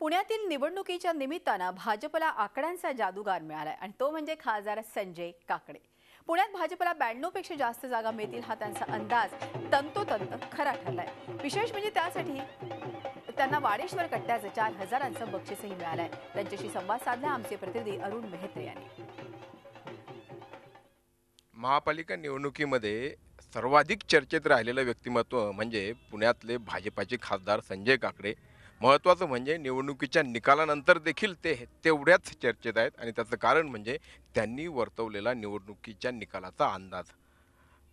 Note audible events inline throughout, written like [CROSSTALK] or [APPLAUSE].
पुण्यातील निवडणुकीच्या निमित्तानं भाजपला आकड्यांचा जादूगार मिळालाय आणि तो म्हणजे खासदार संजय काकडे पुण्यात भाजपला पेक्षा जास्त जागा मिळतील हा त्यांचा अंदाज तंतोतंत खरा ठरलाय विशेष म्हणजे त्यासाठी त्यांना वाडेश्वर कट्ट्याचं चार हजारांचं बक्षीसही मिळालंय त्यांच्याशी संवाद साधला आमचे प्रतिनिधी अरुण मेहत्रे यांनी महापालिका निवडणुकीमध्ये सर्वाधिक चर्चेत राहिलेलं व्यक्तिमत्व म्हणजे पुण्यातले भाजपाचे खासदार संजय काकडे महत्त्वाचं म्हणजे निवडणुकीच्या निकालानंतर देखील ते तेवढ्याच चर्चेत आहेत आणि त्याचं कारण म्हणजे त्यांनी वर्तवलेला निवडणुकीच्या निकालाचा अंदाज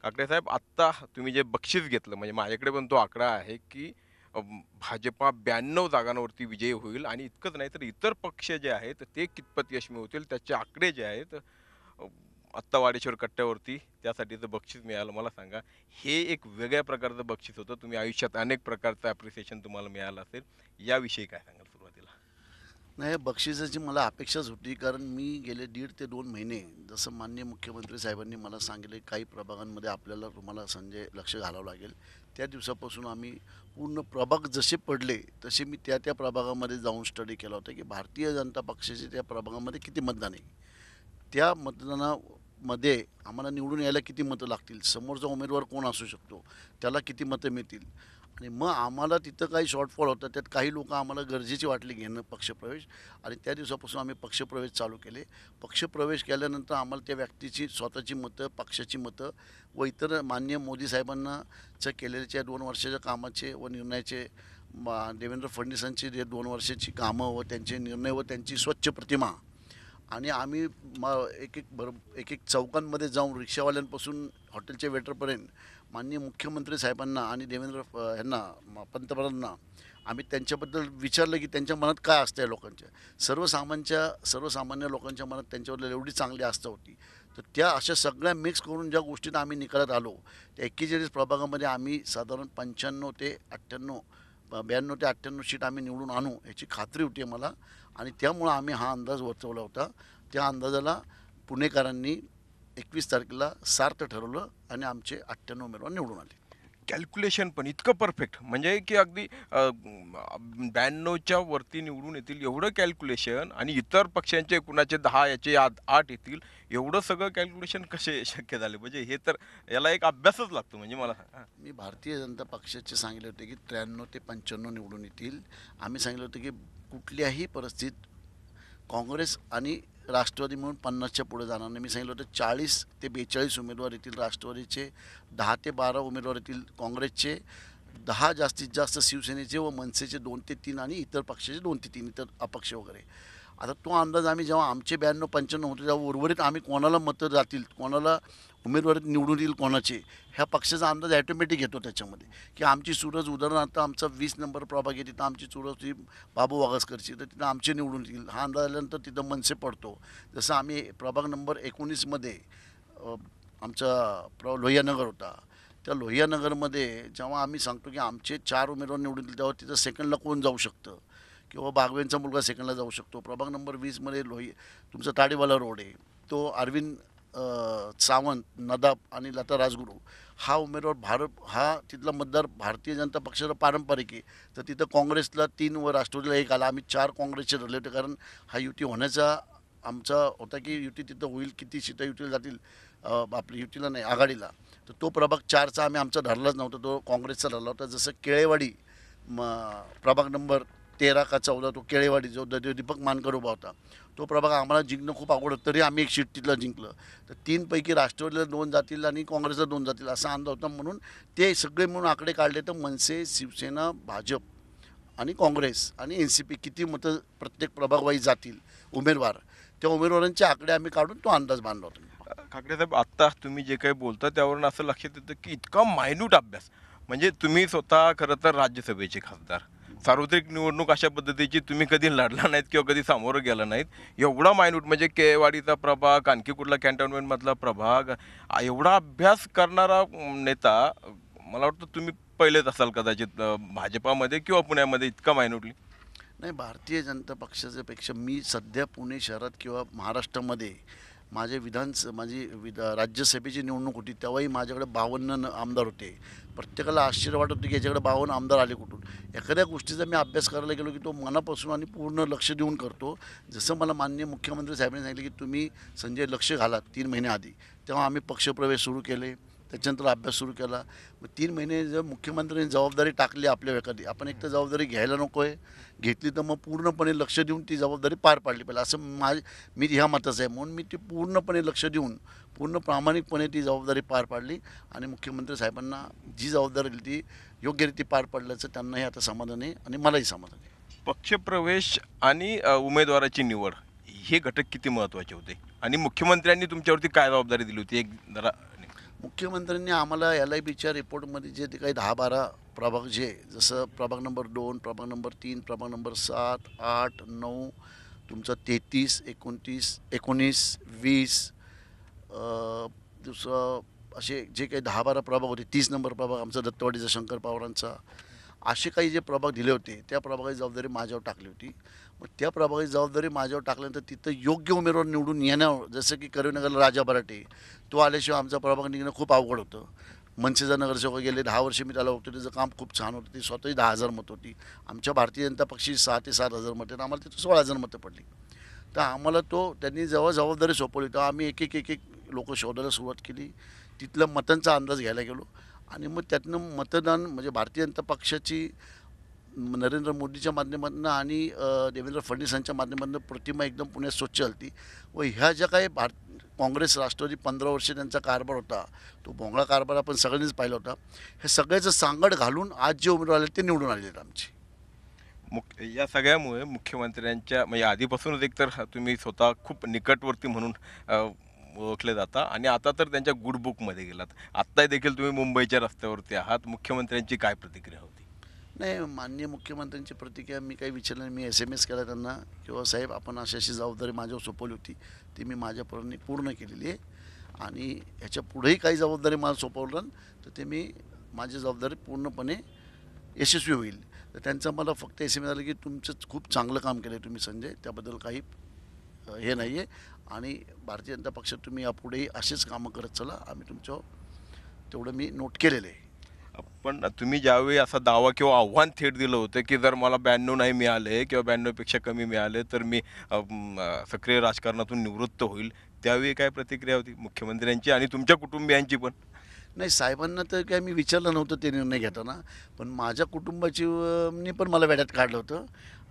काकडेसाहेब आत्ता तुम्ही जे बक्षीस घेतलं म्हणजे माझ्याकडे पण तो आकडा आहे की भाजपा ब्याण्णव जागांवरती विजयी होईल आणि इतकंच नाही तर इतर पक्ष जे आहेत ते कितपत यशमी होतील त्याचे आकडे जे आहेत आत्ता वाडेश्वर कट्ट्यावरती त्यासाठीचं बक्षीस मिळालं मला सांगा हे एक वेगळ्या प्रकारचं बक्षीस होतं तुम्ही आयुष्यात अनेक प्रकारचं ॲप्रिसिएशन तुम्हाला मिळालं असेल याविषयी काय सांगाल सुरुवातीला नाही बक्षिसाची मला अपेक्षाच होती कारण मी गेले दीड ते दोन महिने जसं मान्य मुख्यमंत्री साहेबांनी मला सांगितले काही प्रभागांमध्ये आपल्याला तुम्हाला संजय लक्ष घालावं लागेल त्या दिवसापासून आम्ही पूर्ण प्रभाग जसे पडले तसे मी त्या त्या प्रभागामध्ये जाऊन स्टडी केला होता की भारतीय जनता पक्षाचे त्या प्रभागामध्ये किती मतदान आहे त्या मतदाना मध्ये आम्हाला निवडून यायला किती मतं लागतील समोरचा उमेदवार कोण असू शकतो त्याला किती मतं मिळतील आणि मग आम्हाला तिथं काही शॉर्टफॉल होता त्यात काही लोक आम्हाला गरजेची वाटली घेणं पक्षप्रवेश आणि त्या दिवसापासून आम्ही पक्षप्रवेश चालू केले पक्षप्रवेश केल्यानंतर आम्हाला त्या व्यक्तीची स्वतःची मतं पक्षाची मतं व इतर मान्य मोदी साहेबांनाचं केलेल्या दोन वर्षाच्या कामाचे व निर्णयाचे देवेंद्र फडणवीसांची जे दोन वर्षाची कामं व त्यांचे निर्णय व त्यांची स्वच्छ प्रतिमा आणि आम्ही म एक एक बर एक एक चौकांमध्ये जाऊन रिक्षावाल्यांपासून हॉटेलच्या वेटरपर्यंत माननीय मुख्यमंत्री साहेबांना आणि देवेंद्र यांना पंतप्रधानांना आम्ही त्यांच्याबद्दल विचारलं की त्यांच्या मनात काय असतं या लोकांच्या सर्वसामान्यांच्या सर्वसामान्य लोकांच्या मनात त्यांच्याबद्दल एवढी चांगली आस्था होती तर त्या अशा सगळ्या मिक्स करून ज्या गोष्टीत आम्ही निकालात आलो त्या एक्केचाळीस प्रभागामध्ये आम्ही साधारण पंच्याण्णव ते अठ्ठ्याण्णव ब्याण्णव ते अठ्ठ्याण्णव सीट आम्ही निवडून आणू याची खात्री होती मला आणि त्यामुळं आम्ही हा अंदाज वर्तवला होता त्या अंदाजाला पुणेकरांनी एकवीस तारखेला सार्थ ठरवलं आणि आमचे अठ्ठ्याण्णव उमेदवार निवडून आले कॅल्क्युलेशन पण इतकं परफेक्ट म्हणजे की अगदी ब्याण्णवच्या वरती निवडून येतील एवढं कॅल्क्युलेशन आणि इतर पक्षांचे कुणाचे दहा याचे आत आठ येतील एवढं सगळं कॅल्क्युलेशन कसे [LAUGHS] शक्य झाले म्हणजे हे तर याला एक अभ्यासच लागतो म्हणजे मला मी भारतीय जनता पक्षाचे सांगितले होते की त्र्याण्णव ते पंच्याण्णव निवडून येतील आम्ही सांगितलं होतं की कुठल्याही परिस्थितीत काँग्रेस आणि राष्ट्रवादी म्हणून पन्नासच्या पुढे जाणार नाही मी सांगितलं होतं चाळीस ते बेचाळीस उमेदवार येतील राष्ट्रवादीचे दहा ते बारा उमेदवार येतील काँग्रेसचे दहा जास्तीत जास्त शिवसेनेचे व मनसेचे दोन ते तीन आणि इतर पक्षाचे दोन ते तीन इतर अपक्ष वगैरे आता तो अंदाज आम्ही जेव्हा आमचे ब्याण्णव पंच्याण्णव होतो तेव्हा उर्वरित आम्ही कोणाला मतं जातील कोणाला उमेदवार निवडून येईल कोणाचे ह्या पक्षाचा अंदाज ॲटोमॅटिक येतो त्याच्यामध्ये की आमची सूरज उदाहरणार्थ आमचा वीस नंबर प्रभाग आहे तिथं आमची सुरज ही बाबू वाघासकरची तर तिथं आमचे निवडून येईल हा अंदाज आल्यानंतर तिथं मनसे पडतो जसं आम्ही प्रभाग नंबर एकोणीसमध्ये आमचा प्र लोहियानगर होता त्या लोहियानगरमध्ये जेव्हा आम्ही सांगतो की आमचे चार उमेदवार निवडून येतील तेव्हा तिथं सेकंडला कोण जाऊ शकतं किंवा बागवेंचा मुलगा सेकंडला जाऊ शकतो प्रभाग नंबर वीसमध्ये लोही तुमचा ताडेवाला रोड आहे तो अरविंद सावंत नदाब आणि लता राजगुरू हा उमेदवार भारत हा तिथला मतदार भारतीय जनता पक्षाचा पारंपरिक आहे तर तिथं काँग्रेसला तीन व राष्ट्रवादीला एक आला आम्ही चार काँग्रेसचे धरले होते कारण हा युती होण्याचा आमचा होता की युती तिथं होईल किती सीटा युतीला जातील आपली युतीला नाही आघाडीला तर तो प्रभाग चारचा आम्ही आमचा धरलाच नव्हता तो काँग्रेसचा धरला होता जसं केळेवाडी म प्रभाग नंबर तेरा का चौदा तो केळेवाडी जो दीपक मानकर उभा होता तो प्रभाग आम्हाला जिंकणं खूप आवडत तरी आम्ही एक शीट तिथलं जिंकलं तर तीनपैकी राष्ट्रवादीला दोन जातील आणि काँग्रेसला दोन जातील असा अंदाज होता म्हणून ते सगळे म्हणून आकडे काढले तर मनसे शिवसेना भाजप आणि काँग्रेस आणि एन सी पी किती मतं प्रत्येक प्रभागवाई जातील उमेदवार त्या उमेदवारांचे आकडे आम्ही काढून तो अंदाज बांधला होता काकडे साहेब आत्ता तुम्ही जे काही बोलता त्यावरून असं लक्षात येतं की इतका मायन्यूट अभ्यास म्हणजे तुम्ही स्वतः खरं तर राज्यसभेचे खासदार सार्वत्रिक निवडणूक अशा पद्धतीची तुम्ही कधी लढला नाहीत किंवा कधी सामोरं गेला नाहीत एवढा मायन्यूट म्हणजे केवाडीचा प्रभाग आणखी कुठला कॅन्टोन्मेंटमधला प्रभाग एवढा अभ्यास करणारा नेता मला वाटतं तुम्ही पहिलेच असाल कदाचित भाजपामध्ये किंवा पुण्यामध्ये इतका मायनूटली नाही भारतीय जनता पक्षाच्यापेक्षा मी सध्या पुणे शहरात किंवा महाराष्ट्रामध्ये माझे विधानस माझी विधा राज्यसभेची निवडणूक होती तेव्हाही माझ्याकडे बावन्न आमदार होते प्रत्येकाला आश्चर्य वाटत होतं की याच्याकडे बावन्न आमदार आले कुठून एखाद्या गोष्टीचा मी अभ्यास करायला गेलो की तो मनापासून आणि पूर्ण लक्ष देऊन करतो जसं मला मान्य मुख्यमंत्री साहेबांनी सांगितलं की तुम्ही संजय लक्ष घालात तीन महिन्याआधी तेव्हा आम्ही पक्षप्रवेश सुरू केले त्याच्यानंतर अभ्यास सुरू केला मग तीन महिने जर मुख्यमंत्र्यांनी जबाबदारी टाकली आपल्या एखादी आपण एक तर जबाबदारी घ्यायला नको आहे घेतली तर मग पूर्णपणे लक्ष देऊन ती जबाबदारी पार पाडली पाहिजे असं माझ मी ह्या मताचं आहे म्हणून मी ती पूर्णपणे लक्ष देऊन पूर्ण प्रामाणिकपणे ती जबाबदारी पार पाडली आणि मुख्यमंत्री साहेबांना जी जबाबदारी दिली ती योग्यरीती पार पाडल्याचं त्यांनाही आता समाधान आहे आणि मलाही समाधान आहे पक्षप्रवेश आणि उमेदवाराची निवड हे घटक किती महत्त्वाचे होते आणि मुख्यमंत्र्यांनी तुमच्यावरती काय जबाबदारी दिली होती एक जरा मुख्यमंत्र्यांनी आम्हाला एल आय बीच्या रिपोर्टमध्ये जे काही दहा बारा प्रभाग जे जसं प्रभाग नंबर दोन प्रभाग नंबर तीन प्रभाग नंबर सात आठ नऊ तुमचं तेहतीस एकोणतीस एकोणीस वीस दुसरं असे जे काही दहा बारा प्रभाग होते तीस नंबर प्रभाग आमचा दत्तवाडीचा शंकर पवारांचा असे काही जे प्रभाग दिले होते त्या प्रभागाची जबाबदारी माझ्यावर टाकली होती मग त्या प्रभावी जबाबदारी माझ्यावर टाकल्यानंतर तिथं योग्य उमेदवार निवडून येण्यावर जसं की करीमनगरला राजा बराटे तो आल्याशिवाय आमचा प्रभाग निघणं खूप अवघड होतं मनसेचा नगरसेवक गेले दहा वर्ष मी त्याला बघतो त्याचं काम खूप छान होतं ती स्वतःही दहा हजार मत होती आमच्या भारतीय जनता पक्षी सहा ते सात हजार मतं आम्हाला तिथं सोळा हजार मतं पडली तर आम्हाला तो त्यांनी जेव्हा जबाबदारी सोपवली तेव्हा आम्ही एक एक एक एक लोक शोधायला सुरुवात केली तिथलं मतांचा अंदाज घ्यायला गेलो आणि मग त्यातनं मतदान म्हणजे भारतीय जनता पक्षाची नरेंद्र मोदीच्या माध्यमातून आणि देवेंद्र फडणवीसांच्या माध्यमातून प्रतिमा एकदम पुण्यात स्वच्छ होती व ह्या ज्या काही भारत काँग्रेस राष्ट्रवादी पंधरा वर्ष त्यांचा कारभार होता तो भोंगळा कारभार आपण सगळ्यांनीच पाहिला होता हे सगळ्याचं सांगड घालून आज जे उमेदवार आले ते निवडून आलेले आहेत आमचे मुख्य या सगळ्यामुळे मुख्यमंत्र्यांच्या म्हणजे आधीपासूनच एकतर तुम्ही स्वतः खूप निकटवर्ती म्हणून ओळखले जाता आणि आता तर त्यांच्या गुडबुकमध्ये गेलात आत्ताही देखील तुम्ही मुंबईच्या रस्त्यावरती आहात मुख्यमंत्र्यांची काय प्रतिक्रिया होती नाही मान्य मुख्यमंत्र्यांची प्रतिक्रिया मी काही विचारलं नाही मी एस एम एस केला त्यांना किंवा साहेब आपण अशी अशी जबाबदारी माझ्यावर सोपवली होती ती मी माझ्यापर्यंत पूर्ण केलेली आहे आणि ह्याच्या पुढेही काही जबाबदारी मला सोपवलं तर ते मी माझी जबाबदारी पूर्णपणे यशस्वी होईल तर त्यांचं मला फक्त एस एम एस झालं की तुमचं खूप चांगलं काम केलं आहे तुम्ही संजय त्याबद्दल काही हे नाही आहे आणि भारतीय जनता पक्षात तुम्ही यापुढेही असेच कामं करत चला आम्ही तुमचं तेवढं मी नोट केलेलं आहे पण तुम्ही ज्यावेळी असा दावा किंवा आव्हान थेट दिलं होतं की जर मला ब्याण्णव नाही मिळाले किंवा ब्याण्णवपेक्षा कमी मिळाले तर मी सक्रिय राजकारणातून निवृत्त होईल त्यावेळी काय प्रतिक्रिया होती मुख्यमंत्र्यांची आणि तुमच्या कुटुंबियांची पण नाही साहेबांना तर काय मी विचारलं नव्हतं ते निर्णय घेताना पण माझ्या कुटुंबाची पण मला वेड्यात काढलं होतं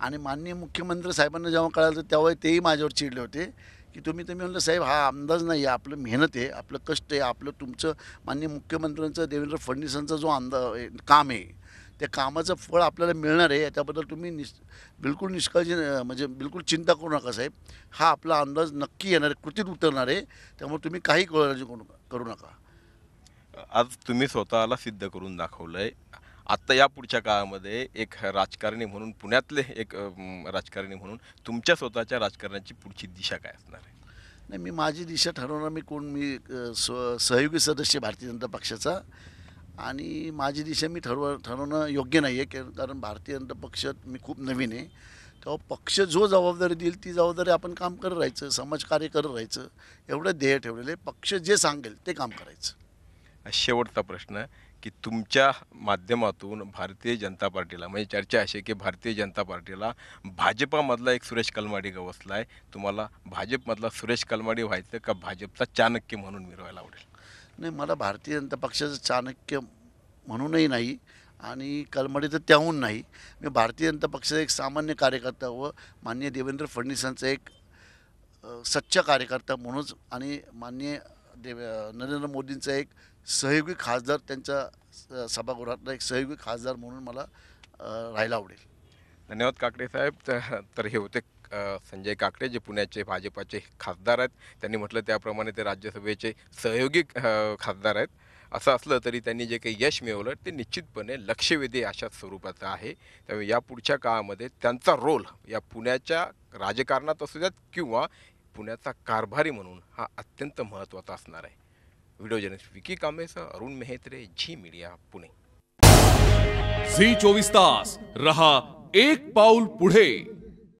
आणि माननीय मुख्यमंत्री साहेबांना जेव्हा कळालं होतं तेव्हा तेही माझ्यावर चिडले होते की तुम्ही तुम्ही म्हणलं साहेब हा अंदाज नाही आहे आपलं मेहनत आहे आपलं कष्ट आहे आपलं तुमचं माननीय मुख्यमंत्र्यांचं देवेंद्र फडणवीसांचा जो अंदाज काम आहे त्या कामाचं फळ आपल्याला मिळणार आहे त्याबद्दल तुम्ही निश बिलकुल निष्काळजी म्हणजे बिलकुल चिंता करू नका साहेब हा आपला अंदाज नक्की येणार आहे कृतीत उतरणार आहे त्यामुळे तुम्ही काही कळजी करू करू नका आज तुम्ही स्वतःला सिद्ध करून दाखवलं आहे आत्ता या पुढच्या काळामध्ये एक राजकारणी म्हणून पुण्यातले एक राजकारणी म्हणून तुमच्या स्वतःच्या राजकारणाची पुढची दिशा काय असणार आहे नाही मी माझी दिशा ठरवणार मी कोण मी स्व सहयोगी सदस्य भारतीय जनता पक्षाचा आणि माझी दिशा मी ठरव ठरवणं योग्य नाही आहे कारण भारतीय जनता पक्ष मी खूप नवीन आहे तेव्हा पक्ष जो जबाबदारी देईल ती जबाबदारी आपण काम करत राहायचं समाजकार्य करत राहायचं एवढं ध्येय ठेवलेलं आहे पक्ष जे सांगेल ते काम करायचं शेवटचा प्रश्न की तुमच्या माध्यमातून भारतीय जनता पार्टीला म्हणजे चर्चा अशी की भारतीय जनता पार्टीला भाजपामधला एक सुरेश कलमाडी गवसला आहे तुम्हाला भाजपमधला सुरेश कलमाडी व्हायचं का भाजपचा चाणक्य म्हणून मिरवायला आवडेल नाही मला भारतीय जनता पक्षाचं चाणक्य म्हणूनही नाही आणि कलमाडी तर त्याहून नाही मी भारतीय जनता पक्षाचा एक सामान्य कार्यकर्ता व मान्य देवेंद्र फडणवीसांचा एक सच्चा कार्यकर्ता म्हणूनच आणि मान्य देव नरेंद्र मोदींचा एक सहयोगी खासदार त्यांच्या सभागृहातला एक सहयोगी खासदार म्हणून मला राहायला आवडेल धन्यवाद काकडे साहेब तर हे होते संजय काकडे जे पुण्याचे भाजपाचे खासदार आहेत त्यांनी म्हटलं त्याप्रमाणे ते राज्यसभेचे सहयोगी खासदार आहेत असं असलं तरी त्यांनी जे काही यश मिळवलं ते निश्चितपणे लक्षवेधी अशा स्वरूपाचं आहे त्यामुळे या पुढच्या काळामध्ये त्यांचा रोल या पुण्याच्या राजकारणात असू द्यात किंवा पुण्याचा कारभारी म्हणून हा अत्यंत महत्त्वाचा असणार आहे video journalist Vicky Arun Mehatre Zee media Pune Zee चोवीस तास रहा एक पाऊल पुढे